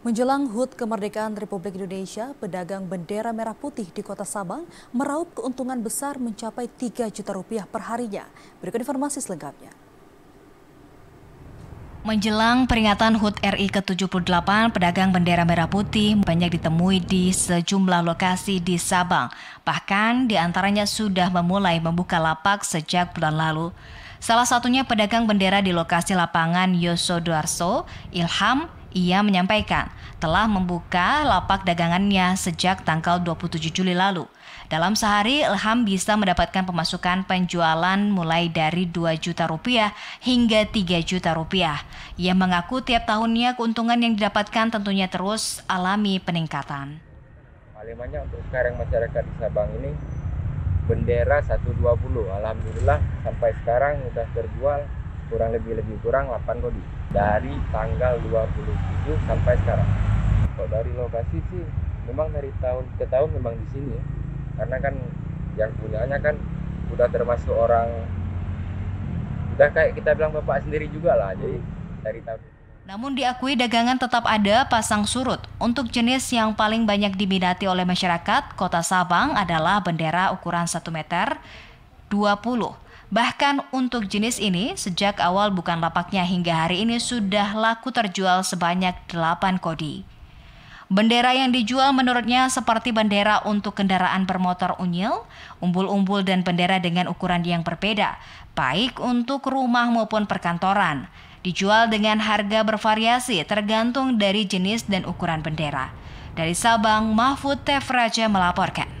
Menjelang HUT kemerdekaan Republik Indonesia, pedagang bendera merah putih di kota Sabang meraup keuntungan besar mencapai 3 juta rupiah per harinya. Berikut informasi selengkapnya. Menjelang peringatan HUT RI ke-78, pedagang bendera merah putih banyak ditemui di sejumlah lokasi di Sabang. Bahkan di antaranya sudah memulai membuka lapak sejak bulan lalu. Salah satunya pedagang bendera di lokasi lapangan Yosodarso, Ilham, ia menyampaikan telah membuka lapak dagangannya sejak tanggal 27 Juli lalu. Dalam sehari, Ilham bisa mendapatkan pemasukan penjualan mulai dari 2 juta rupiah hingga 3 juta rupiah. Ia mengaku tiap tahunnya keuntungan yang didapatkan tentunya terus alami peningkatan. Paling banyak untuk sekarang masyarakat di Sabang ini bendera 120. Alhamdulillah sampai sekarang sudah terjual kurang lebih lebih kurang 8 kodi dari tanggal 27 sampai sekarang kalau dari lokasi sih memang dari tahun ke tahun memang di sini karena kan yang punyanya kan udah termasuk orang udah kayak kita bilang bapak sendiri juga lah jadi dari tahun namun diakui dagangan tetap ada pasang surut. Untuk jenis yang paling banyak diminati oleh masyarakat, kota Sabang adalah bendera ukuran 1 meter 20 Bahkan untuk jenis ini, sejak awal bukan lapaknya hingga hari ini sudah laku terjual sebanyak 8 kodi. Bendera yang dijual menurutnya seperti bendera untuk kendaraan bermotor unyil, umbul-umbul dan bendera dengan ukuran yang berbeda, baik untuk rumah maupun perkantoran. Dijual dengan harga bervariasi tergantung dari jenis dan ukuran bendera. Dari Sabang, Mahfud Tefraja melaporkan.